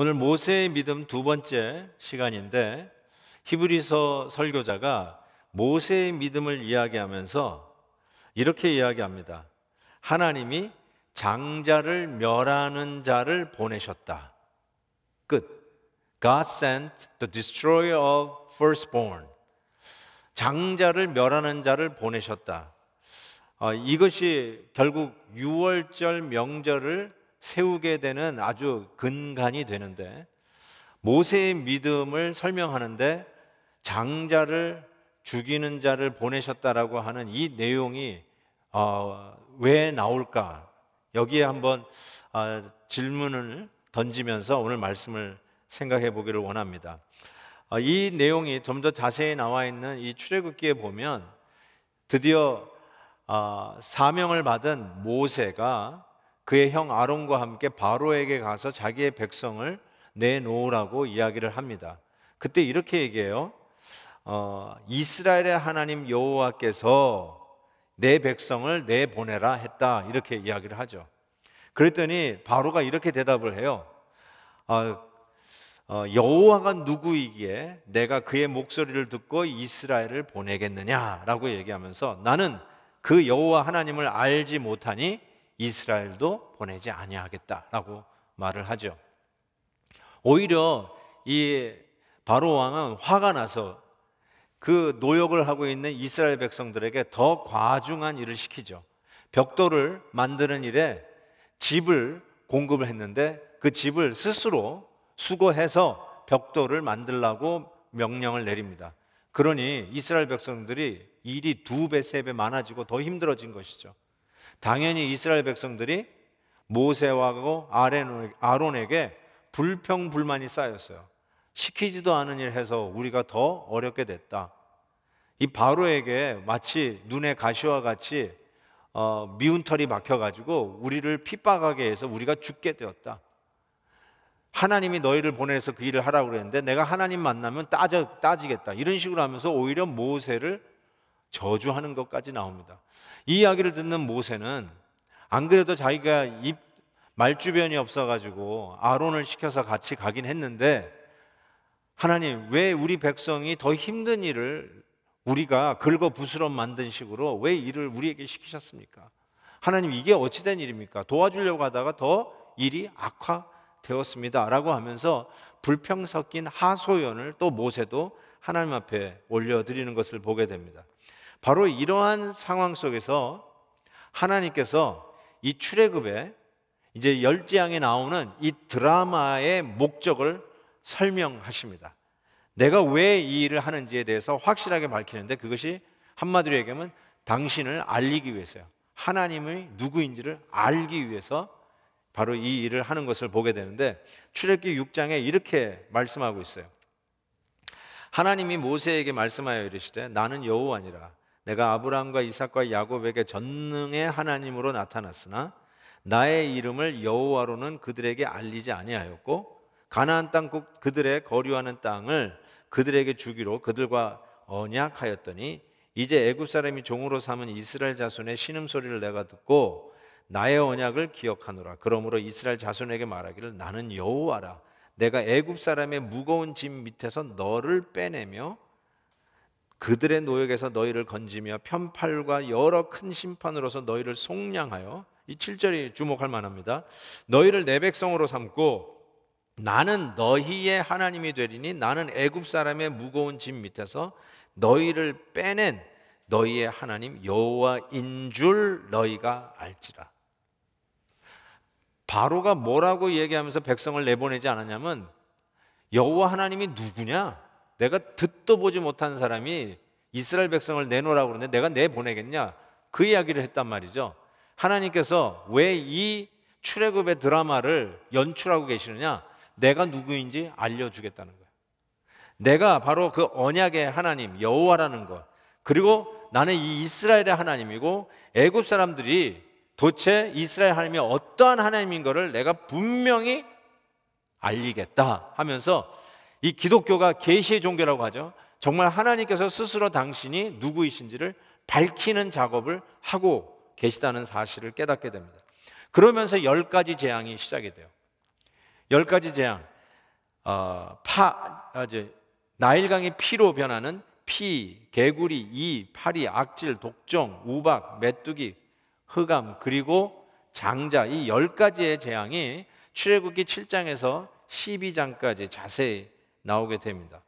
오늘 모세의 믿음 두 번째 시간인데 히브리서 설교자가 모세의 믿음을 이야기하면서 이렇게 이야기합니다. 하나님이 장자를 멸하는 자를 보내셨다. 끝. God sent the destroyer of firstborn. 장자를 멸하는 자를 보내셨다. 어, 이것이 결국 유월절 명절을 세우게 되는 아주 근간이 되는데 모세의 믿음을 설명하는데 장자를 죽이는 자를 보내셨다라고 하는 이 내용이 어, 왜 나올까 여기에 한번 어, 질문을 던지면서 오늘 말씀을 생각해 보기를 원합니다. 어, 이 내용이 좀 더 자세히 나와 있는 이 출애굽기에 보면 드디어 어, 사명을 받은 모세가 그의 형 아론과 함께 바로에게 가서 자기의 백성을 내놓으라고 이야기를 합니다. 그때 이렇게 얘기해요. 어, 이스라엘의 하나님 여호와께서 내 백성을 내보내라 했다 이렇게 이야기를 하죠. 그랬더니 바로가 이렇게 대답을 해요. 어, 어, 여호와가 누구이기에 내가 그의 목소리를 듣고 이스라엘을 보내겠느냐라고 얘기하면서 나는 그 여호와 하나님을 알지 못하니 이스라엘도 보내지 아니하겠다라고 말을 하죠. 오히려 이 바로 왕은 화가 나서 그 노역을 하고 있는 이스라엘 백성들에게 더 과중한 일을 시키죠. 벽돌을 만드는 일에 집을 공급을 했는데 그 집을 스스로 수거해서 벽돌을 만들라고 명령을 내립니다. 그러니 이스라엘 백성들이 일이 두 배, 세 배 많아지고 더 힘들어진 것이죠. 당연히 이스라엘 백성들이 모세와 아론에게 불평 불만이 쌓였어요. 시키지도 않은 일 해서 우리가 더 어렵게 됐다. 이 바로에게 마치 눈에 가시와 같이 어, 미운 털이 박혀가지고 우리를 핍박하게 해서 우리가 죽게 되었다. 하나님이 너희를 보내서 그 일을 하라고 그랬는데 내가 하나님 만나면 따져, 따지겠다. 이런 식으로 하면서 오히려 모세를 저주하는 것까지 나옵니다. 이 이야기를 듣는 모세는 안 그래도 자기가 입 말주변이 없어가지고 아론을 시켜서 같이 가긴 했는데 하나님 왜 우리 백성이 더 힘든 일을 우리가 긁어 부스럼 만든 식으로 왜 일을 우리에게 시키셨습니까? 하나님 이게 어찌된 일입니까? 도와주려고 하다가 더 일이 악화되었습니다. 라고 하면서 불평 섞인 하소연을 또 모세도 하나님 앞에 올려드리는 것을 보게 됩니다. 바로 이러한 상황 속에서 하나님께서 이 출애굽에 이제 열지양에 나오는 이 드라마의 목적을 설명하십니다. 내가 왜 이 일을 하는지에 대해서 확실하게 밝히는데 그것이 한마디로 얘기하면 당신을 알리기 위해서요. 하나님의 누구인지를 알기 위해서 바로 이 일을 하는 것을 보게 되는데 출애굽기 6장에 이렇게 말씀하고 있어요. 하나님이 모세에게 말씀하여 이르시되 나는 여호와니라 내가 아브라함과 이삭과 야곱에게 전능의 하나님으로 나타났으나 나의 이름을 여호와로는 그들에게 알리지 아니하였고 가나안 땅 그들의 거류하는 땅을 그들에게 주기로 그들과 언약하였더니 이제 애굽 사람이 종으로 삼은 이스라엘 자손의 신음 소리를 내가 듣고 나의 언약을 기억하노라 그러므로 이스라엘 자손에게 말하기를 나는 여호와라 내가 애굽 사람의 무거운 짐 밑에서 너를 빼내며 그들의 노역에서 너희를 건지며 편팔과 여러 큰 심판으로서 너희를 속량하여 이 7절이 주목할 만합니다. 너희를 내 백성으로 삼고 나는 너희의 하나님이 되리니 나는 애굽 사람의 무거운 짐 밑에서 너희를 빼낸 너희의 하나님 여호와인 줄 너희가 알지라. 바로가 뭐라고 얘기하면서 백성을 내보내지 않았냐면 여호와 하나님이 누구냐? 내가 듣도 보지 못한 사람이 이스라엘 백성을 내놓으라고 그러는데 내가 내보내겠냐? 그 이야기를 했단 말이죠. 하나님께서 왜 이 출애굽의 드라마를 연출하고 계시느냐? 내가 누구인지 알려주겠다는 거예요. 내가 바로 그 언약의 하나님 여호와라는 것. 그리고 나는 이 이스라엘의 하나님이고 애굽 사람들이 도대체 이스라엘 하나님이 어떠한 하나님인 것을 내가 분명히 알리겠다 하면서 이 기독교가 계시의 종교라고 하죠. 정말 하나님께서 스스로 당신이 누구이신지를 밝히는 작업을 하고 계시다는 사실을 깨닫게 됩니다. 그러면서 열 가지 재앙이 시작이 돼요. 열 가지 재앙, 어, 파, 아, 이제 나일강이 피로 변하는 피, 개구리, 이, 파리, 악질, 독종, 우박, 메뚜기, 흑암, 그리고 장자 이 열 가지의 재앙이 출애굽기 7장에서 12장까지 자세히 나오게 됩니다.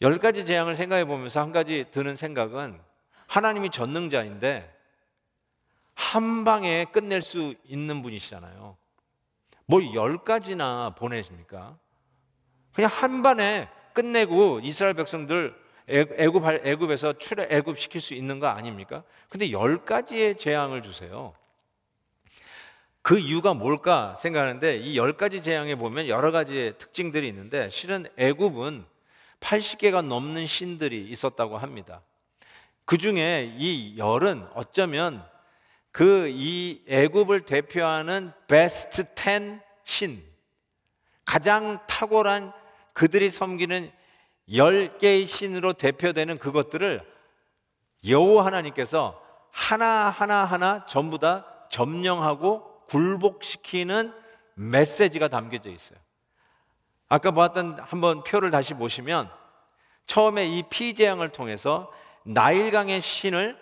열 가지 재앙을 생각해 보면서 한 가지 드는 생각은 하나님이 전능자인데 한 방에 끝낼 수 있는 분이시잖아요. 뭘열 뭐 가지나 보내십니까? 그냥 한 번에 끝내고 이스라엘 백성들 애굽 애굽에서 출애굽 시킬 수 있는 거 아닙니까? 근데 열 가지의 재앙을 주세요. 그 이유가 뭘까 생각하는데 이 열 가지 재앙에 보면 여러 가지의 특징들이 있는데 실은 애굽은 80개가 넘는 신들이 있었다고 합니다. 그 중에 이 열은 어쩌면 그 이 애굽을 대표하는 베스트 10 신, 가장 탁월한 그들이 섬기는 10개의 신으로 대표되는 그것들을 여호 하나님께서 하나하나하나 전부 다 점령하고 굴복시키는 메시지가 담겨져 있어요. 아까 보았던 한번 표를 다시 보시면 처음에 이 피재앙을 통해서 나일강의 신을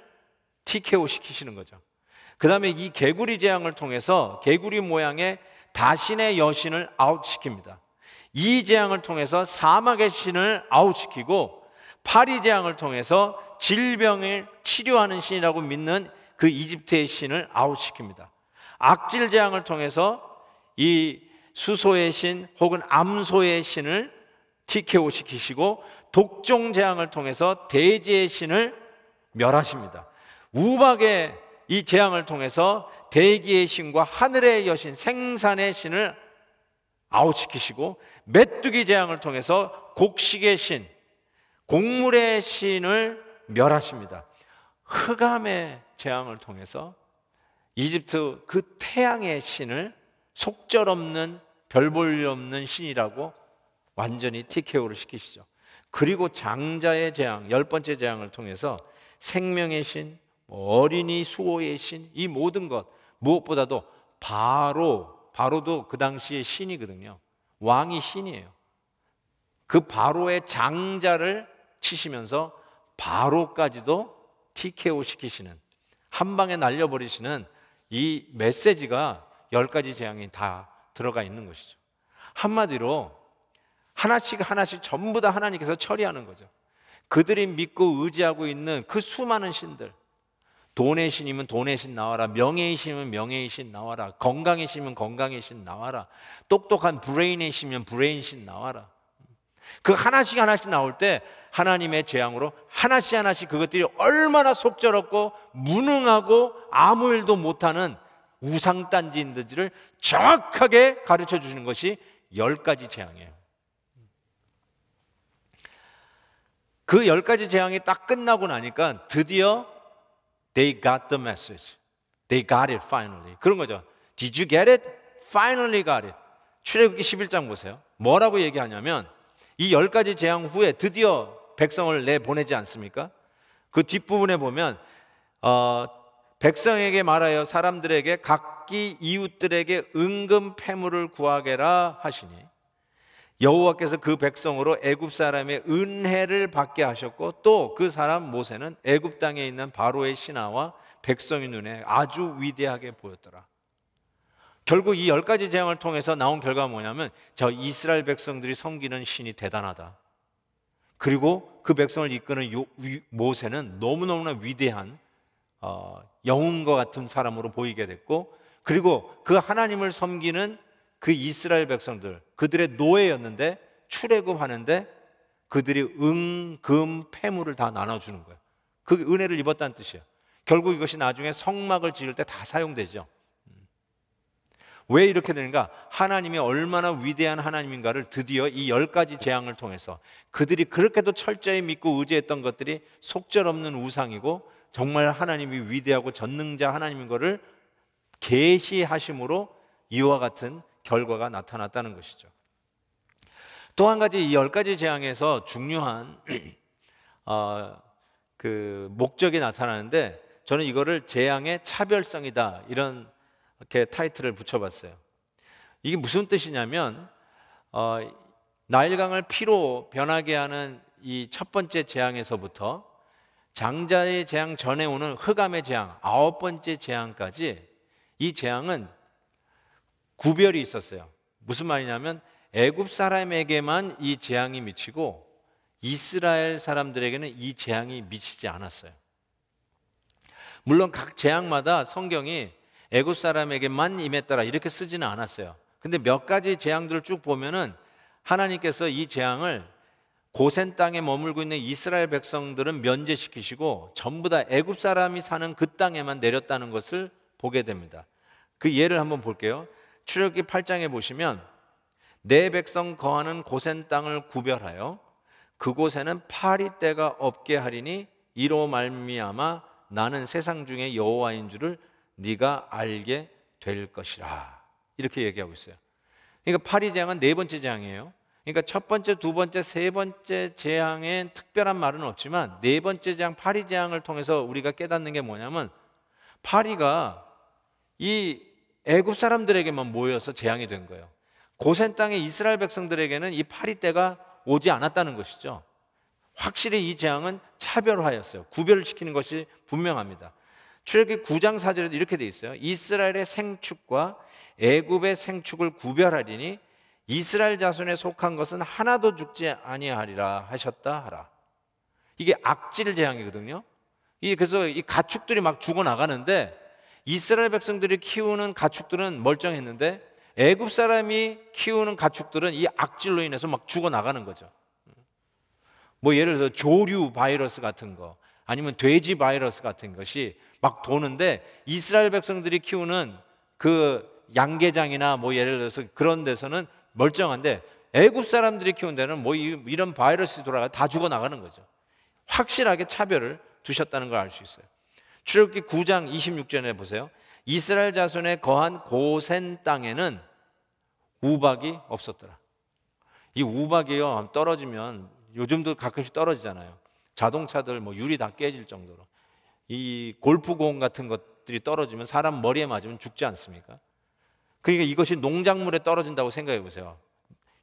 티케오 시키시는 거죠. 그 다음에 이 개구리 재앙을 통해서 개구리 모양의 다신의 여신을 아웃시킵니다. 이 재앙을 통해서 사막의 신을 아웃시키고 파리 재앙을 통해서 질병을 치료하는 신이라고 믿는 그 이집트의 신을 아웃시킵니다. 악질 재앙을 통해서 이 수소의 신 혹은 암소의 신을 TKO 시키시고 독종 재앙을 통해서 대지의 신을 멸하십니다. 우박의 이 재앙을 통해서 대기의 신과 하늘의 여신 생산의 신을 아웃시키시고 메뚜기 재앙을 통해서 곡식의 신, 곡물의 신을 멸하십니다. 흑암의 재앙을 통해서 이집트 그 태양의 신을 속절 없는 별 볼일 없는 신이라고 완전히 TKO를 시키시죠. 그리고 장자의 재앙, 열 번째 재앙을 통해서 생명의 신, 뭐 어린이 수호의 신, 이 모든 것, 무엇보다도 바로, 바로도 그 당시의 신이거든요. 왕이 신이에요. 그 바로의 장자를 치시면서 바로까지도 TKO 시키시는, 한 방에 날려버리시는 이 메시지가 열 가지 재앙이 다 들어가 있는 것이죠. 한마디로 하나씩 하나씩 전부 다 하나님께서 처리하는 거죠. 그들이 믿고 의지하고 있는 그 수많은 신들. 돈의 신이면 돈의 신 나와라. 명예의 신이면 명예의 신 나와라. 건강의 신이면 건강의 신 나와라. 똑똑한 브레인의 신이면 브레인 신 나와라. 그 하나씩 하나씩 나올 때 하나님의 재앙으로 하나씩 하나씩 그것들이 얼마나 속절없고 무능하고 아무 일도 못하는 우상단지인지를 정확하게 가르쳐 주는 시 것이 열 가지 재앙이에요. 그 열 가지 재앙이 딱 끝나고 나니까 드디어 they got the message. They got it finally. 그런 거죠. Did you get it? Finally got it. 출애굽기 11장 보세요. 뭐라고 얘기하냐면 이열 가지 재앙 후에 드디어 백성을 내보내지 않습니까? 그 뒷부분에 보면 어, 백성에게 말하여 사람들에게 각기 이웃들에게 은금 패물을 구하게라 하시니 여호와께서 그 백성으로 애굽 사람의 은혜를 받게 하셨고 또 그 사람 모세는 애굽 땅에 있는 바로의 신하와 백성의 눈에 아주 위대하게 보였더라. 결국 이 열 가지 재앙을 통해서 나온 결과가 뭐냐면 저 이스라엘 백성들이 섬기는 신이 대단하다. 그리고 그 백성을 이끄는 요, 모세는 너무너무나 위대한 어, 영웅과 같은 사람으로 보이게 됐고 그리고 그 하나님을 섬기는 그 이스라엘 백성들 그들의 노예였는데 출애굽하는데 그들이 은, 금, 폐물을 다 나눠주는 거예요. 그 은혜를 입었다는 뜻이에요. 결국 이것이 나중에 성막을 지을 때 다 사용되죠. 왜 이렇게 되는가? 하나님이 얼마나 위대한 하나님인가를 드디어 이 열 가지 재앙을 통해서 그들이 그렇게도 철저히 믿고 의지했던 것들이 속절없는 우상이고 정말 하나님이 위대하고 전능자 하나님인 것을 계시하심으로 이와 같은 결과가 나타났다는 것이죠. 또 한 가지 이 열 가지 재앙에서 중요한 어, 그 목적이 나타나는데 저는 이거를 재앙의 차별성이다 이런 이렇게 타이틀을 붙여봤어요. 이게 무슨 뜻이냐면 어, 나일강을 피로 변하게 하는 이 첫 번째 재앙에서부터 장자의 재앙 전에 오는 흑암의 재앙 아홉 번째 재앙까지 이 재앙은 구별이 있었어요. 무슨 말이냐면 애굽 사람에게만 이 재앙이 미치고 이스라엘 사람들에게는 이 재앙이 미치지 않았어요. 물론 각 재앙마다 성경이 애굽 사람에게만 임했더라 이렇게 쓰지는 않았어요. 근데 몇 가지 재앙들을 쭉 보면은 하나님께서 이 재앙을 고센 땅에 머물고 있는 이스라엘 백성들은 면제시키시고 전부 다 애굽 사람이 사는 그 땅에만 내렸다는 것을 보게 됩니다. 그 예를 한번 볼게요. 출애굽기 8장에 보시면 내 백성 거하는 고센 땅을 구별하여 그곳에는 파리 때가 없게 하리니 이로 말미암아 나는 세상 중에 여호와인 줄을 네가 알게 될 것이라. 이렇게 얘기하고 있어요. 그러니까 파리재앙은 네 번째 재앙이에요. 그러니까 첫 번째, 두 번째, 세 번째 재앙엔 특별한 말은 없지만 네 번째 재앙, 파리 재앙을 통해서 우리가 깨닫는 게 뭐냐면 파리가 이 애굽 사람들에게만 모여서 재앙이 된 거예요. 고센 땅의 이스라엘 백성들에게는 이 파리 때가 오지 않았다는 것이죠. 확실히 이 재앙은 차별화였어요. 구별을 시키는 것이 분명합니다. 출애굽기 9장 4절에도 이렇게 돼 있어요. 이스라엘의 생축과 애굽의 생축을 구별하리니 이스라엘 자손에 속한 것은 하나도 죽지 아니하리라 하셨다 하라. 이게 악질 재앙이거든요. 그래서 이 가축들이 막 죽어 나가는데 이스라엘 백성들이 키우는 가축들은 멀쩡했는데 애굽 사람이 키우는 가축들은 이 악질로 인해서 막 죽어 나가는 거죠. 뭐 예를 들어 조류 바이러스 같은 거 아니면 돼지 바이러스 같은 것이 막 도는데 이스라엘 백성들이 키우는 그 양계장이나 뭐 예를 들어서 그런 데서는 멀쩡한데 애굽 사람들이 키운 데는 뭐 이런 바이러스 돌아가 다 죽어 나가는 거죠. 확실하게 차별을 두셨다는 걸 알 수 있어요. 출애굽기 9장 26절에 보세요. 이스라엘 자손의 거한 고센 땅에는 우박이 없었더라. 이 우박이요 떨어지면 요즘도 가끔씩 떨어지잖아요. 자동차들 뭐 유리 다 깨질 정도로. 이 골프공 같은 것들이 떨어지면 사람 머리에 맞으면 죽지 않습니까? 그러니까 이것이 농작물에 떨어진다고 생각해 보세요.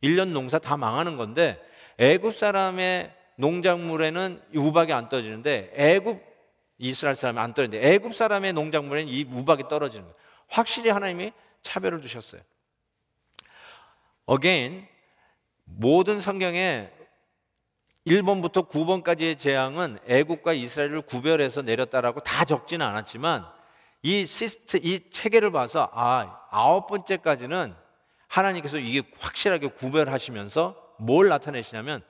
1년 농사 다 망하는 건데 애굽 사람의 농작물에는 우박이 안 떨어지는데 애굽 이스라엘 사람이 안 떨어지는데 애굽 사람의 농작물에는 이 우박이 떨어지는 거예요. 확실히 하나님이 차별을 주셨어요. Again 모든 성경에 1번부터 9번까지의 재앙은 애국과 이스라엘을 구별해서 내렸다라고 다 적지는 않았지만 이 시스트 이 체계를 봐서 아 아홉 번째까지는 하나님께서 이게 확실하게 구별하시면서 뭘 나타내시냐면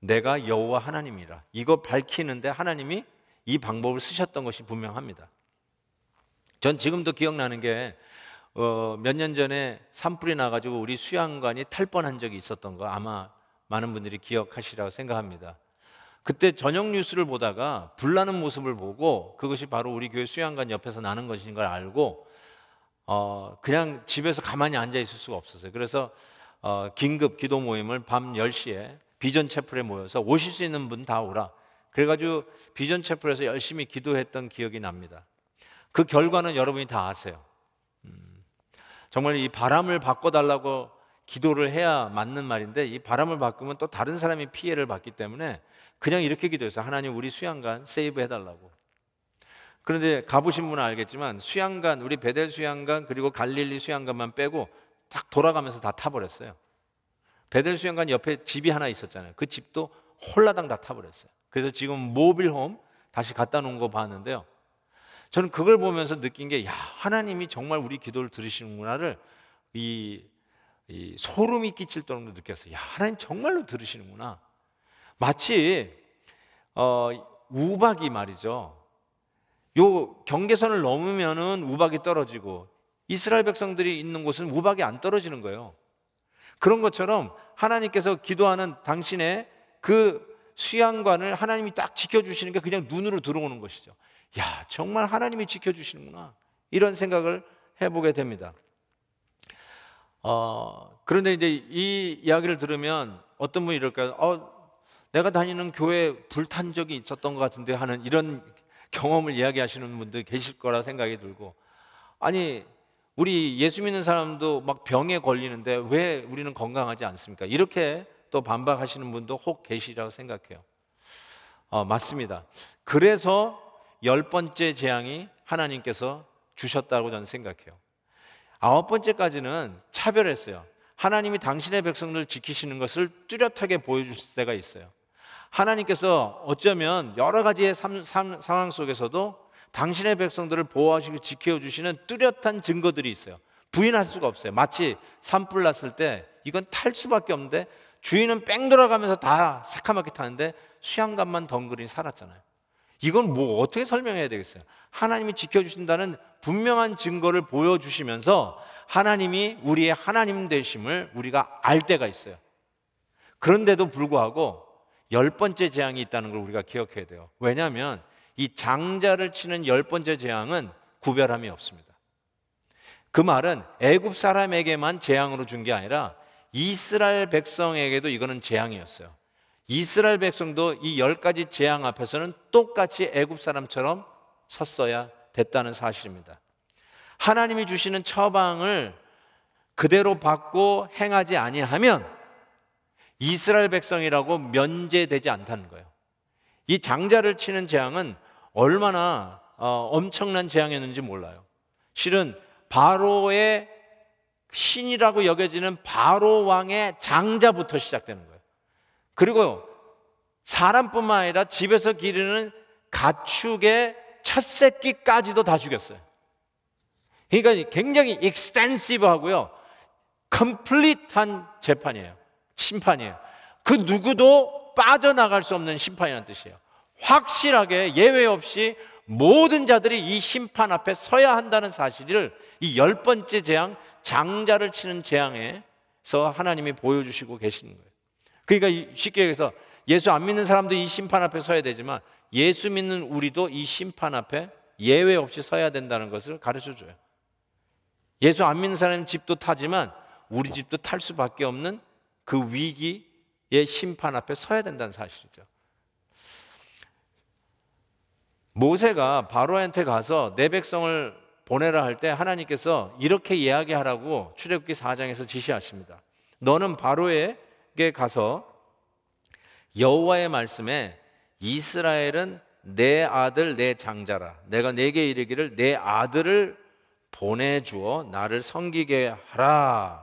내가 여호와 하나님이라 이거 밝히는데 하나님이 이 방법을 쓰셨던 것이 분명합니다. 전 지금도 기억나는 게 몇년 어, 전에 산불이 나가지고 우리 수양관이 탈 뻔한 적이 있었던 거 아마 많은 분들이 기억하시라고 생각합니다. 그때 저녁 뉴스를 보다가 불나는 모습을 보고 그것이 바로 우리 교회 수양관 옆에서 나는 것인 걸 알고 어 그냥 집에서 가만히 앉아 있을 수가 없었어요. 그래서 어 긴급 기도 모임을 밤 10시에 비전 채플에 모여서 오실 수 있는 분 다 오라. 그래 가지고 비전 채플에서 열심히 기도했던 기억이 납니다. 그 결과는 여러분이 다 아세요. 음 정말 이 바람을 바꿔 달라고 기도를 해야 맞는 말인데 이 바람을 바꾸면 또 다른 사람이 피해를 받기 때문에 그냥 이렇게 기도해서 하나님 우리 수양간 세이브 해달라고. 그런데 가보신 분은 알겠지만 수양간 우리 베델 수양간 그리고 갈릴리 수양간만 빼고 딱 돌아가면서 다 타버렸어요. 베델 수양간 옆에 집이 하나 있었잖아요. 그 집도 홀라당 다 타버렸어요. 그래서 지금 모빌홈 다시 갖다 놓은 거 봤는데요. 저는 그걸 보면서 느낀 게야 하나님이 정말 우리 기도를 들으시는구나를 이이 소름이 끼칠 정도로 느꼈어요. 야, 하나님 정말로 들으시는구나. 마치 어, 우박이 말이죠. 요 경계선을 넘으면은 우박이 떨어지고 이스라엘 백성들이 있는 곳은 우박이 안 떨어지는 거예요. 그런 것처럼 하나님께서 기도하는 당신의 그 수양관을 하나님이 딱 지켜주시는 게 그냥 눈으로 들어오는 것이죠. 야, 정말 하나님이 지켜주시는구나. 이런 생각을 해보게 됩니다. 어, 그런데 이제 이 이야기를 들으면 어떤 분이 이럴까요? 어, 내가 다니는 교회 불탄 적이 있었던 것 같은데 하는 이런 경험을 이야기하시는 분들 계실 거라 생각이 들고 아니 우리 예수 믿는 사람도 막 병에 걸리는데 왜 우리는 건강하지 않습니까? 이렇게 또 반박하시는 분도 혹 계시라고 생각해요. 어, 맞습니다. 그래서 열 번째 재앙이 하나님께서 주셨다고 저는 생각해요. 아홉 번째까지는 차별했어요. 하나님이 당신의 백성들을 지키시는 것을 뚜렷하게 보여주실 때가 있어요. 하나님께서 어쩌면 여러 가지의 삼, 삼, 상황 속에서도 당신의 백성들을 보호하시고 지켜주시는 뚜렷한 증거들이 있어요. 부인할 수가 없어요. 마치 산불 났을 때 이건 탈 수밖에 없는데 주인은 뺑 돌아가면서 다 새카맣게 타는데 수양감만 덩그리 살았잖아요. 이건 뭐 어떻게 설명해야 되겠어요? 하나님이 지켜주신다는 분명한 증거를 보여주시면서 하나님이 우리의 하나님 되심을 우리가 알 때가 있어요. 그런데도 불구하고 열 번째 재앙이 있다는 걸 우리가 기억해야 돼요. 왜냐하면 이 장자를 치는 열 번째 재앙은 구별함이 없습니다. 그 말은 애굽 사람에게만 재앙으로 준 게 아니라 이스라엘 백성에게도 이거는 재앙이었어요. 이스라엘 백성도 이 열 가지 재앙 앞에서는 똑같이 애굽 사람처럼 섰어야 됐다는 사실입니다. 하나님이 주시는 처방을 그대로 받고 행하지 아니하면 이스라엘 백성이라고 면제되지 않다는 거예요. 이 장자를 치는 재앙은 얼마나 어, 엄청난 재앙이었는지 몰라요. 실은 바로의 신이라고 여겨지는 바로 왕의 장자부터 시작되는 거예요. 그리고 사람뿐만 아니라 집에서 기르는 가축의 첫 새끼까지도 다 죽였어요. 그러니까 굉장히 익스텐시브하고요. 컴플릿한 재판이에요. 심판이에요. 그 누구도 빠져나갈 수 없는 심판이라는 뜻이에요. 확실하게 예외 없이 모든 자들이 이 심판 앞에 서야 한다는 사실을 이 열 번째 재앙, 장자를 치는 재앙에서 하나님이 보여주시고 계시는 거예요. 그러니까 쉽게 얘기해서 예수 안 믿는 사람도 이 심판 앞에 서야 되지만 예수 믿는 우리도 이 심판 앞에 예외 없이 서야 된다는 것을 가르쳐 줘요. 예수 안 믿는 사람 집도 타지만 우리 집도 탈 수밖에 없는 그 위기의 심판 앞에 서야 된다는 사실이죠. 모세가 바로한테 가서 내 백성을 보내라 할 때 하나님께서 이렇게 이야기하라고 출애굽기 4장에서 지시하십니다. 너는 바로의 가서 여호와의 말씀에 이스라엘은 내 아들 내 장자라 내가 내게 이르기를 내 아들을 보내주어 나를 섬기게 하라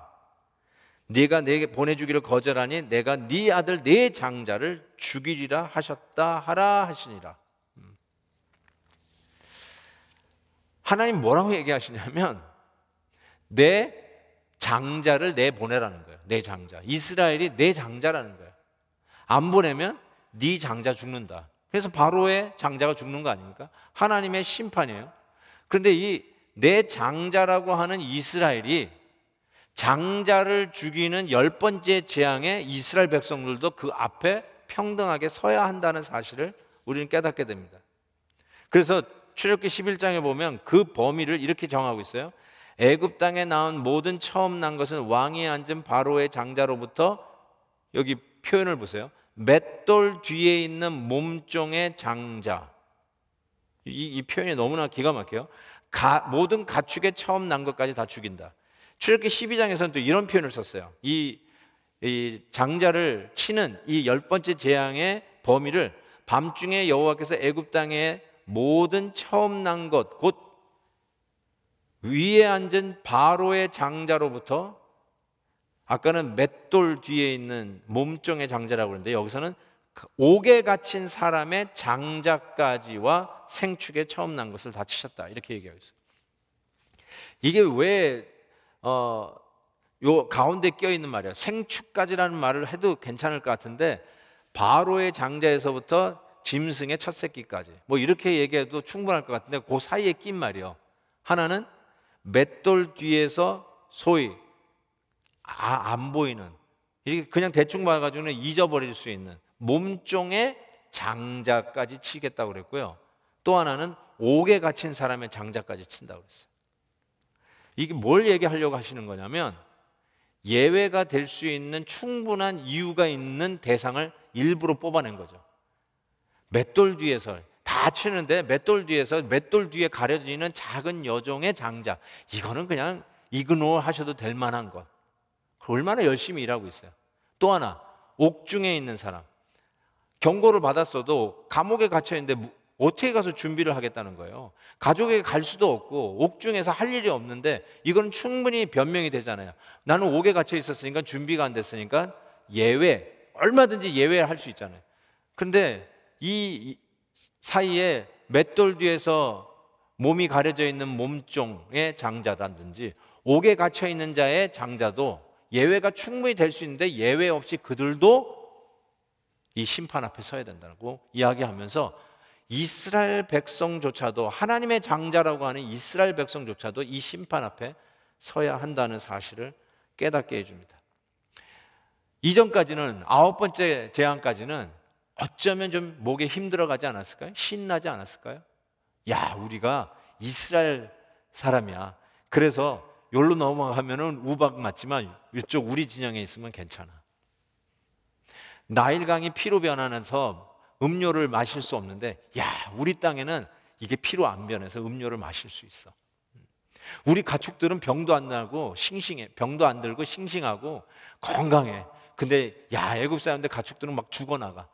네가 내게 보내주기를 거절하니 내가 네 아들 내 네 장자를 죽이리라 하셨다 하라 하시니라 음. 하나님 뭐라고 얘기하시냐면 내 장자를 내보내라는 거예요 내 장자. 이스라엘이 내 장자라는 거야. 안 보내면 네 장자 죽는다. 그래서 바로의 장자가 죽는 거 아닙니까? 하나님의 심판이에요. 그런데 이 내 장자라고 하는 이스라엘이 장자를 죽이는 열 번째 재앙에 이스라엘 백성들도 그 앞에 평등하게 서야 한다는 사실을 우리는 깨닫게 됩니다. 그래서 출애굽기 11장에 보면 그 범위를 이렇게 정하고 있어요. 애굽 땅에 나온 모든 처음 난 것은 왕이 앉은 바로의 장자로부터 여기 표현을 보세요. 맷돌 뒤에 있는 몸종의 장자. 이, 이 표현이 너무나 기가 막혀요. 가, 모든 가축의 처음 난 것까지 다 죽인다. 출애굽기 12장에서는 또 이런 표현을 썼어요. 이, 이 장자를 치는 이 열 번째 재앙의 범위를 밤중에 여호와께서 애굽 땅의 모든 처음 난 것, 곧 위에 앉은 바로의 장자로부터 아까는 맷돌 뒤에 있는 몸종의 장자라고 그러는데 여기서는 그 옥에 갇힌 사람의 장자까지와 생축에 처음 난 것을 다치셨다 이렇게 얘기하고 있어요. 이게 왜 어, 요 가운데 끼어 있는 말이야 생축까지라는 말을 해도 괜찮을 것 같은데 바로의 장자에서부터 짐승의 첫 새끼까지 뭐 이렇게 얘기해도 충분할 것 같은데 그 사이에 낀 말이요. 하나는 맷돌 뒤에서 소위 아, 안 보이는 이렇게 그냥 대충 봐가지고는 잊어버릴 수 있는 몸종의 장자까지 치겠다고 그랬고요. 또 하나는 옥에 갇힌 사람의 장자까지 친다고 그랬어요. 이게 뭘 얘기하려고 하시는 거냐면 예외가 될 수 있는 충분한 이유가 있는 대상을 일부러 뽑아낸 거죠. 맷돌 뒤에서 다치는데 맷돌 뒤에서 맷돌 뒤에 가려지는 작은 여종의 장자 이거는 그냥 이그노 하셔도 될 만한 것. 얼마나 열심히 일하고 있어요. 또 하나, 옥중에 있는 사람. 경고를 받았어도 감옥에 갇혀 있는데 어떻게 가서 준비를 하겠다는 거예요. 가족에게 갈 수도 없고 옥중에서 할 일이 없는데 이건 충분히 변명이 되잖아요. 나는 옥에 갇혀 있었으니까 준비가 안 됐으니까 예외 얼마든지 예외할 수 있잖아요. 근데 이 사이에 맷돌 뒤에서 몸이 가려져 있는 몸종의 장자라든지 옥에 갇혀 있는 자의 장자도 예외가 충분히 될 수 있는데 예외 없이 그들도 이 심판 앞에 서야 된다고 이야기하면서 이스라엘 백성조차도 하나님의 장자라고 하는 이스라엘 백성조차도 이 심판 앞에 서야 한다는 사실을 깨닫게 해줍니다. 이전까지는 아홉 번째 재앙까지는 어쩌면 좀 목에 힘들어 가지 않았을까요? 신나지 않았을까요? 야, 우리가 이스라엘 사람이야. 그래서 여기로 넘어가면은 우박 맞지만 이쪽 우리 진영에 있으면 괜찮아. 나일강이 피로 변하면서 음료를 마실 수 없는데, 야, 우리 땅에는 이게 피로 안 변해서 음료를 마실 수 있어. 우리 가축들은 병도 안 나고 싱싱해. 병도 안 들고 싱싱하고 건강해. 근데 야, 애굽 사람들 가축들은 막 죽어나가.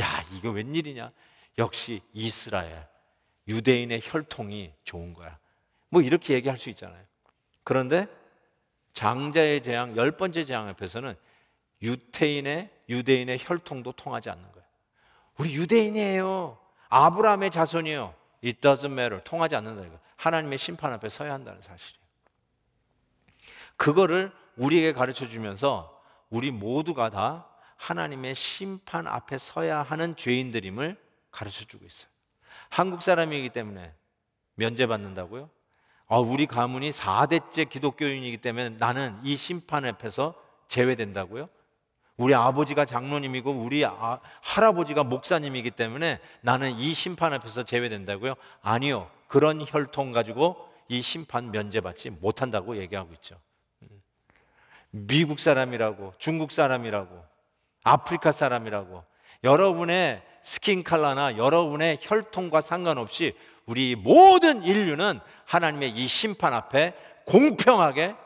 야, 이거 웬일이냐? 역시 이스라엘, 유대인의 혈통이 좋은 거야. 뭐 이렇게 얘기할 수 있잖아요. 그런데 장자의 재앙, 열 번째 재앙 앞에서는 유태인의, 유대인의 혈통도 통하지 않는 거예 우리 유대인이에요. 아브라함의 자손이요. It doesn't matter. 통하지 않는다. 이거. 하나님의 심판 앞에 서야 한다는 사실이에요. 그거를 우리에게 가르쳐 주면서 우리 모두가 다 하나님의 심판 앞에 서야 하는 죄인들임을 가르쳐 주고 있어요. 한국 사람이기 때문에 면제받는다고요? 아, 우리 가문이 4대째 기독교인이기 때문에 나는 이 심판 앞에서 제외된다고요? 우리 아버지가 장로님이고 우리 아, 할아버지가 목사님이기 때문에 나는 이 심판 앞에서 제외된다고요? 아니요. 그런 혈통 가지고 이 심판 면제받지 못한다고 얘기하고 있죠. 음. 미국 사람이라고 중국 사람이라고 아프리카 사람이라고 여러분의 스킨 칼라나 여러분의 혈통과 상관없이 우리 모든 인류는 하나님의 이 심판 앞에 공평하게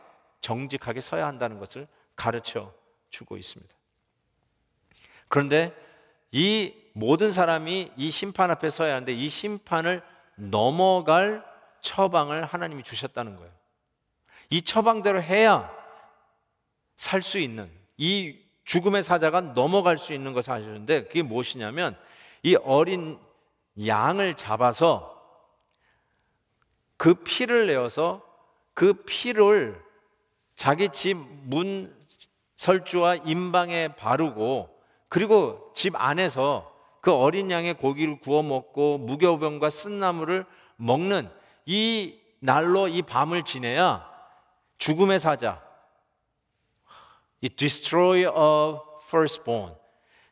정직하게 서야 한다는 것을 가르쳐 주고 있습니다. 그런데 이 모든 사람이 이 심판 앞에 서야 하는데 이 심판을 넘어갈 처방을 하나님이 주셨다는 거예요. 이 처방대로 해야 살 수 있는 이 죽음의 사자가 넘어갈 수 있는 것을 하셨는데 그게 무엇이냐면 이 어린 양을 잡아서 그 피를 내어서 그 피를 자기 집 문 설주와 임방에 바르고 그리고 집 안에서 그 어린 양의 고기를 구워 먹고 무교병과 쓴나물을 먹는 이 날로 이 밤을 지내야 죽음의 사자 이 destroyer of firstborn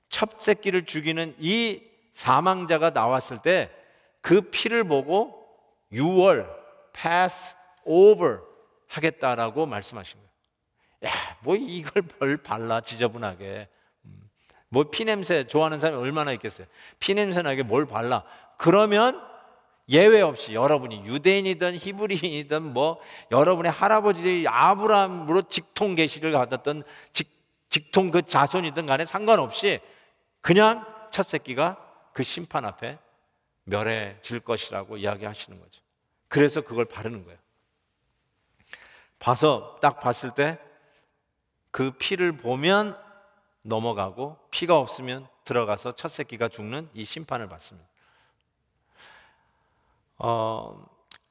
첫 새끼를 죽이는 이 사망자가 나왔을 때 그 피를 보고 6월 pass over 하겠다라고 말씀하신 거예요. 야, 뭐 이걸 벌 발라 지저분하게. 음, 뭐 피냄새 좋아하는 사람이 얼마나 있겠어요. 피냄새 나게 뭘 발라. 그러면 예외 없이 여러분이 유대인이든 히브리인이든 뭐 여러분의 할아버지 아브라함으로 직통 계시를 받았던 직, 직통 그 자손이든 간에 상관없이 그냥 첫 새끼가 그 심판 앞에 멸해질 것이라고 이야기하시는 거죠. 그래서 그걸 바르는 거예요. 봐서 딱 봤을 때 그 피를 보면 넘어가고 피가 없으면 들어가서 첫 새끼가 죽는 이 심판을 받습니다. 어,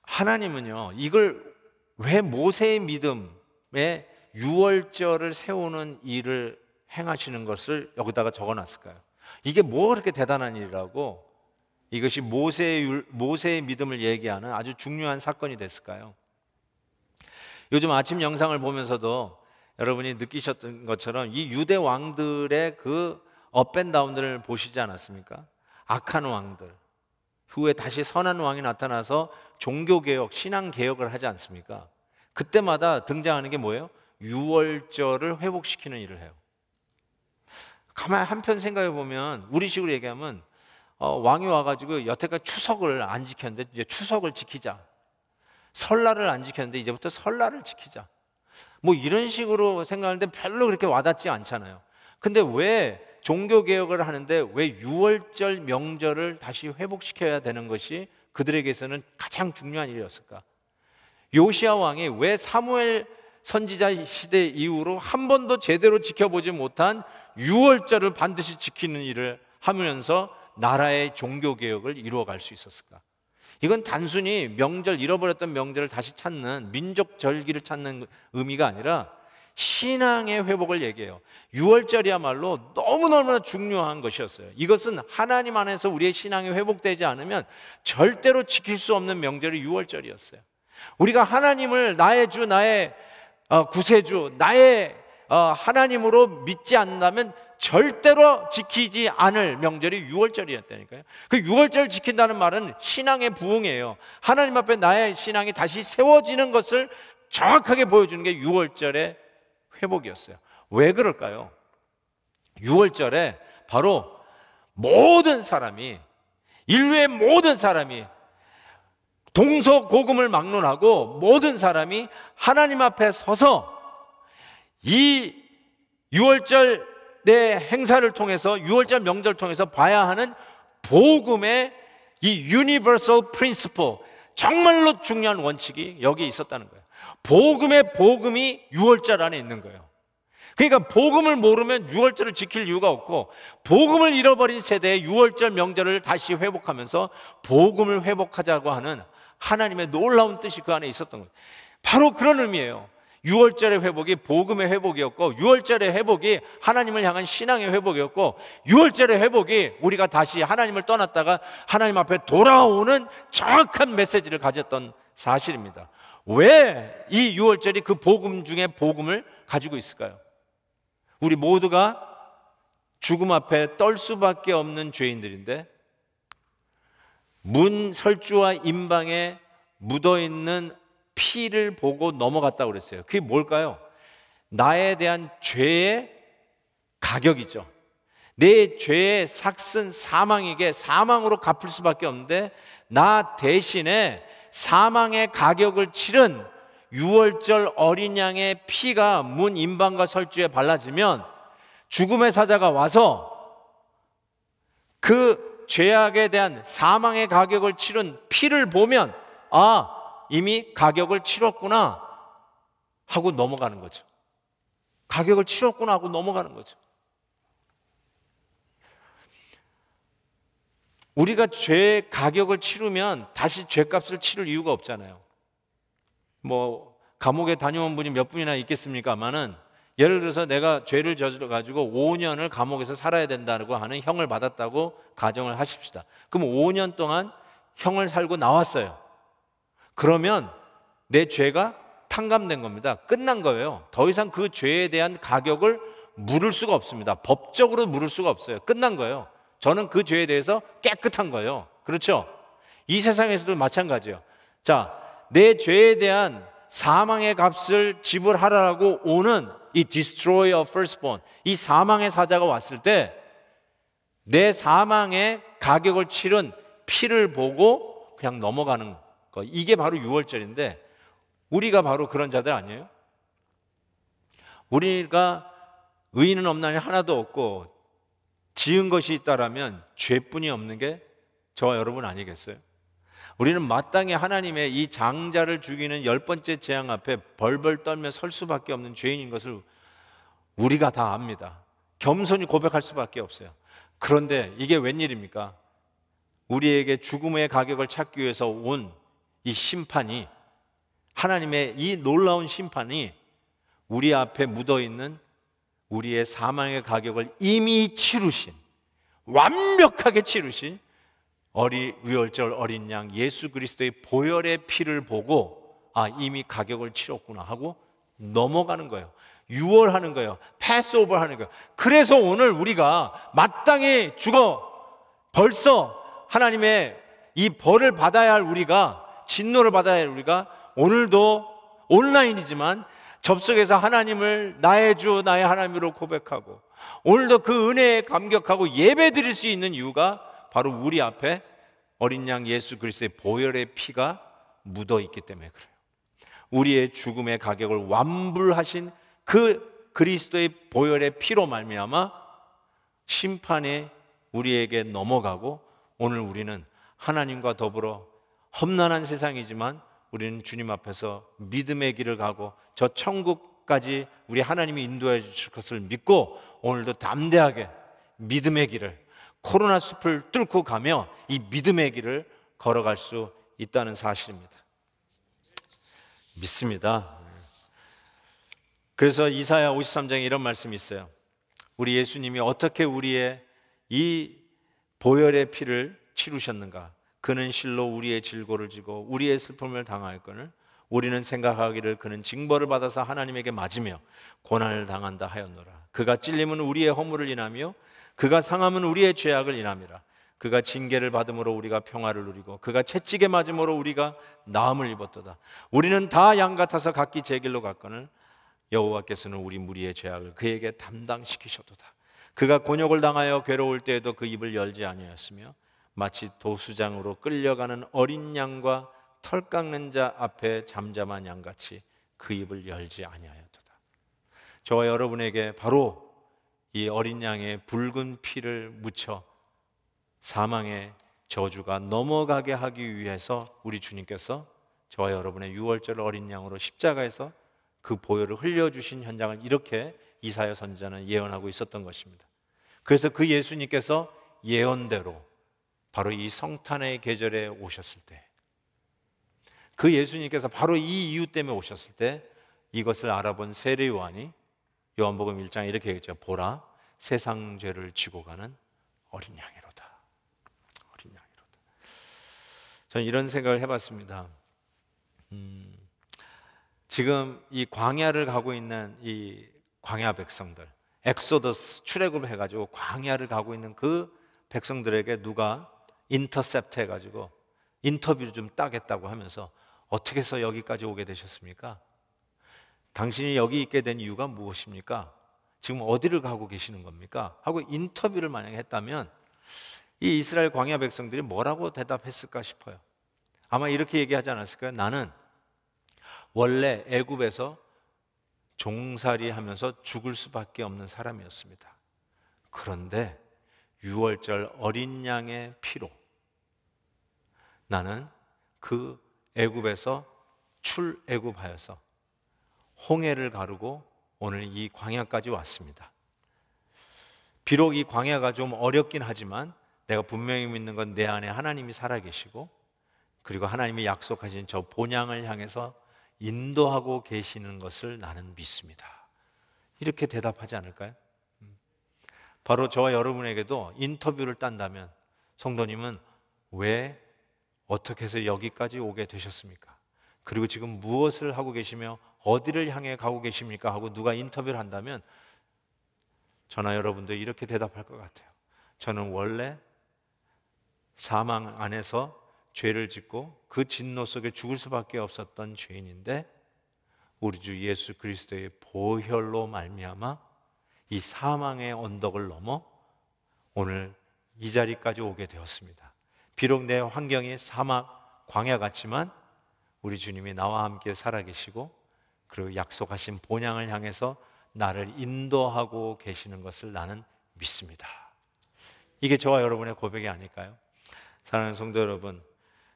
하나님은요, 이걸 왜 모세의 믿음에 유월절을 세우는 일을 행하시는 것을 여기다가 적어놨을까요? 이게 뭐 그렇게 대단한 일이라고 이것이 모세의, 모세의 믿음을 얘기하는 아주 중요한 사건이 됐을까요? 요즘 아침 영상을 보면서도 여러분이 느끼셨던 것처럼 이 유대 왕들의 그 업앤다운들을 보시지 않았습니까? 악한 왕들, 후에 다시 선한 왕이 나타나서 종교개혁, 신앙개혁을 하지 않습니까? 그때마다 등장하는 게 뭐예요? 유월절을 회복시키는 일을 해요. 가만 한편 생각해 보면 우리식으로 얘기하면 어, 왕이 와가지고 여태까지 추석을 안 지켰는데 이제 추석을 지키자. 설날을 안 지켰는데 이제부터 설날을 지키자. 뭐 이런 식으로 생각하는데 별로 그렇게 와닿지 않잖아요. 근데 왜 종교 개혁을 하는데 왜 유월절 명절을 다시 회복시켜야 되는 것이 그들에게서는 가장 중요한 일이었을까? 요시아 왕이 왜 사무엘 선지자 시대 이후로 한 번도 제대로 지켜보지 못한 유월절을 반드시 지키는 일을 하면서 나라의 종교 개혁을 이루어갈 수 있었을까? 이건 단순히 명절 잃어버렸던 명절을 다시 찾는 민족 절기를 찾는 의미가 아니라 신앙의 회복을 얘기해요. 6월절이야말로 너무너무나 중요한 것이었어요. 이것은 하나님 안에서 우리의 신앙이 회복되지 않으면 절대로 지킬 수 없는 명절이 6월절이었어요. 우리가 하나님을 나의 주, 나의 어, 구세주, 나의 어, 하나님으로 믿지 않는다면 절대로 지키지 않을 명절이 6월절이었다니까요. 그 6월절 지킨다는 말은 신앙의 부흥이에요. 하나님 앞에 나의 신앙이 다시 세워지는 것을 정확하게 보여주는 게 6월절의 회복이었어요. 왜 그럴까요? 6월절에 바로 모든 사람이 인류의 모든 사람이 동서고금을 막론하고 모든 사람이 하나님 앞에 서서 이 6월절의 행사를 통해서 6월절 명절 통해서 봐야 하는 복음의 이 유니버설 프린스포 정말로 중요한 원칙이 여기 있었다는 거예요. 복음의 복음이 유월절 안에 있는 거예요. 그러니까 복음을 모르면 유월절을 지킬 이유가 없고 복음을 잃어버린 세대의 유월절 명절을 다시 회복하면서 복음을 회복하자고 하는 하나님의 놀라운 뜻이 그 안에 있었던 거예요. 바로 그런 의미예요. 유월절의 회복이 복음의 회복이었고 유월절의 회복이 하나님을 향한 신앙의 회복이었고 유월절의 회복이 우리가 다시 하나님을 떠났다가 하나님 앞에 돌아오는 정확한 메시지를 가졌던 사실입니다. 왜이 6월절이 그 복음 중에 복음을 가지고 있을까요? 우리 모두가 죽음 앞에 떨 수밖에 없는 죄인들인데 문 설주와 임방에 묻어 있는 피를 보고 넘어갔다 그랬어요. 그게 뭘까요? 나에 대한 죄의 가격이죠. 내 죄의 삭슨 사망에게 사망으로 갚을 수밖에 없는데 나 대신에 사망의 가격을 치른 유월절 어린 양의 피가 문 임방과 설주에 발라지면 죽음의 사자가 와서 그 죄악에 대한 사망의 가격을 치른 피를 보면 아 이미 가격을 치렀구나 하고 넘어가는 거죠. 가격을 치렀구나 하고 넘어가는 거죠. 우리가 죄의 가격을 치르면 다시 죄값을 치를 이유가 없잖아요. 뭐 감옥에 다녀온 분이 몇 분이나 있겠습니까마는 예를 들어서 내가 죄를 저질러 가지고 5년을 감옥에서 살아야 된다고 하는 형을 받았다고 가정을 하십시다. 그럼 5년 동안 형을 살고 나왔어요. 그러면 내 죄가 탕감된 겁니다. 끝난 거예요. 더 이상 그 죄에 대한 가격을 물을 수가 없습니다. 법적으로 물을 수가 없어요. 끝난 거예요. 저는 그 죄에 대해서 깨끗한 거예요. 그렇죠? 이 세상에서도 마찬가지예요. 자, 내 죄에 대한 사망의 값을 지불하라고 오는 이 destroy of firstborn, 이 사망의 사자가 왔을 때 내 사망의 가격을 치른 피를 보고 그냥 넘어가는 거. 이게 바로 6월절인데 우리가 바로 그런 자들 아니에요? 우리가 의인은 없나니 하나도 없고 지은 것이 있다라면 죄뿐이 없는 게 저와 여러분 아니겠어요? 우리는 마땅히 하나님의 이 장자를 죽이는 열 번째 재앙 앞에 벌벌 떨며 설 수밖에 없는 죄인인 것을 우리가 다 압니다. 겸손히 고백할 수밖에 없어요. 그런데 이게 웬일입니까? 우리에게 죽음의 가격을 찾기 위해서 온 이 심판이 하나님의 이 놀라운 심판이 우리 앞에 묻어 있는 우리의 사망의 가격을 이미 치르신 완벽하게 치르신 어리 유월절 어린 양 예수 그리스도의 보혈의 피를 보고 아 이미 가격을 치렀구나 하고 넘어가는 거예요. 유월하는 거예요. 패스오버 하는 거예요. 그래서 오늘 우리가 마땅히 죽어 벌써 하나님의 이 벌을 받아야 할 우리가 진노를 받아야 할 우리가 오늘도 온라인이지만 접속해서 하나님을 나의 주, 나의 하나님으로 고백하고 오늘도 그 은혜에 감격하고 예배 드릴 수 있는 이유가 바로 우리 앞에 어린 양 예수 그리스도의 보혈의 피가 묻어 있기 때문에 그래요. 우리의 죽음의 가격을 완불하신 그 그리스도의 보혈의 피로 말미암아 심판에 우리에게 넘어가고 오늘 우리는 하나님과 더불어 험난한 세상이지만 우리는 주님 앞에서 믿음의 길을 가고 저 천국까지 우리 하나님이 인도해 주실 것을 믿고 오늘도 담대하게 믿음의 길을 코로나 숲을 뚫고 가며 이 믿음의 길을 걸어갈 수 있다는 사실입니다. 믿습니다. 그래서 이사야 53장에 이런 말씀이 있어요. 우리 예수님이 어떻게 우리의 이 보혈의 피를 치르셨는가? 그는 실로 우리의 질고를 지고 우리의 슬픔을 당할 것을 우리는 생각하기를 그는 징벌을 받아서 하나님에게 맞으며 고난을 당한다 하였노라. 그가 찔림은 우리의 허물을 인하며 그가 상함은 우리의 죄악을 인함이라. 그가 징계를 받음으로 우리가 평화를 누리고 그가 채찍에 맞음으로 우리가 나음을 입었도다. 우리는 다 양 같아서 각기 제 길로 갔거늘 여호와께서는 우리 무리의 죄악을 그에게 담당시키셨도다. 그가 곤욕을 당하여 괴로울 때에도 그 입을 열지 아니하였으며 마치 도수장으로 끌려가는 어린 양과 털 깎는 자 앞에 잠잠한 양같이 그 입을 열지 아니하였도다. 저와 여러분에게 바로 이 어린 양의 붉은 피를 묻혀 사망의 저주가 넘어가게 하기 위해서 우리 주님께서 저와 여러분의 유월절 어린 양으로 십자가에서 그 보혈을 흘려주신 현장을 이렇게 이사야 선지자는 예언하고 있었던 것입니다. 그래서 그 예수님께서 예언대로 바로 이 성탄의 계절에 오셨을 때, 그 예수님께서 바로 이 이유 때문에 오셨을 때 이것을 알아본 세례 요한이 요한복음 1장에 이렇게 했죠 보라, 세상 죄를 지고 가는 어린 양이로다. 어린 양이로다. 전 이런 생각을 해봤습니다. 음, 지금 이 광야를 가고 있는 이 광야 백성들, 엑소더스 출애굽을 해가지고 광야를 가고 있는 그 백성들에게 누가 인터셉트 해가지고 인터뷰를 좀 따겠다고 하면서 어떻게 해서 여기까지 오게 되셨습니까? 당신이 여기 있게 된 이유가 무엇입니까? 지금 어디를 가고 계시는 겁니까? 하고 인터뷰를 만약에 했다면 이 이스라엘 광야 백성들이 뭐라고 대답했을까 싶어요. 아마 이렇게 얘기하지 않았을까요? 나는 원래 애굽에서 종살이 하면서 죽을 수밖에 없는 사람이었습니다. 그런데 6월절 어린 양의 피로 나는 그 애굽에서 출애굽하여서 홍해를 가르고 오늘 이 광야까지 왔습니다. 비록 이 광야가 좀 어렵긴 하지만 내가 분명히 믿는 건 내 안에 하나님이 살아계시고 그리고 하나님이 약속하신 저 본향을 향해서 인도하고 계시는 것을 나는 믿습니다. 이렇게 대답하지 않을까요? 음. 바로 저와 여러분에게도 인터뷰를 딴다면 성도님은 왜 어떻게 해서 여기까지 오게 되셨습니까? 그리고 지금 무엇을 하고 계시며 어디를 향해 가고 계십니까? 하고 누가 인터뷰를 한다면 저나 여러분도 이렇게 대답할 것 같아요. 저는 원래 사망 안에서 죄를 짓고 그 진노 속에 죽을 수밖에 없었던 죄인인데 우리 주 예수 그리스도의 보혈로 말미암아 이 사망의 언덕을 넘어 오늘 이 자리까지 오게 되었습니다. 비록 내 환경이 사막, 광야 같지만 우리 주님이 나와 함께 살아계시고 그리고 약속하신 본향을 향해서 나를 인도하고 계시는 것을 나는 믿습니다. 이게 저와 여러분의 고백이 아닐까요? 사랑하는 성도 여러분,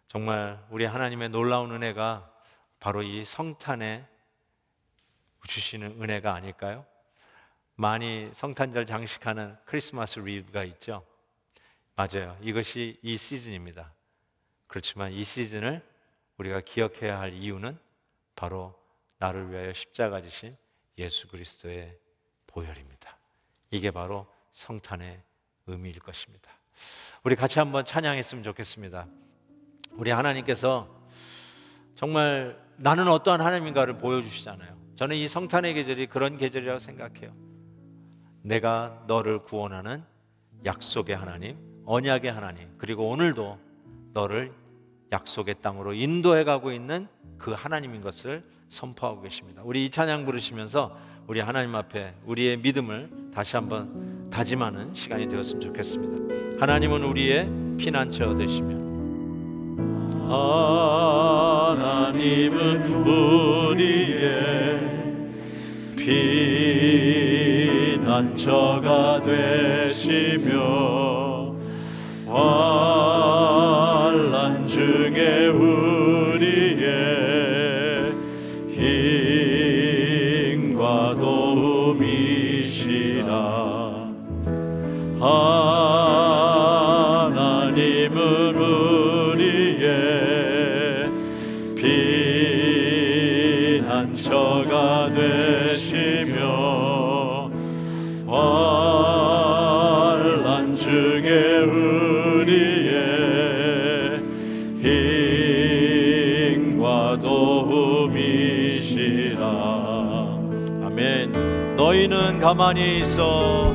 정말 우리 하나님의 놀라운 은혜가 바로 이 성탄에 주시는 은혜가 아닐까요? 많이 성탄절 장식하는 크리스마스 리브가 있죠. 맞아요. 이것이 이 시즌입니다. 그렇지만 이 시즌을 우리가 기억해야 할 이유는 바로 나를 위하여 십자가 지신 예수 그리스도의 보혈입니다. 이게 바로 성탄의 의미일 것입니다. 우리 같이 한번 찬양했으면 좋겠습니다. 우리 하나님께서 정말 나는 어떠한 하나님인가를 보여주시잖아요. 저는 이 성탄의 계절이 그런 계절이라고 생각해요. 내가 너를 구원하는 약속의 하나님, 언약의 하나님, 그리고 오늘도 너를 약속의 땅으로 인도해 가고 있는 그 하나님인 것을 선포하고 계십니다. 우리 이 찬양 부르시면서 우리 하나님 앞에 우리의 믿음을 다시 한번 다짐하는 시간이 되었으면 좋겠습니다. 하나님은 우리의 피난처 되시며 하나님은 우리의 피난처가 되시며 환란 중에 우様にそう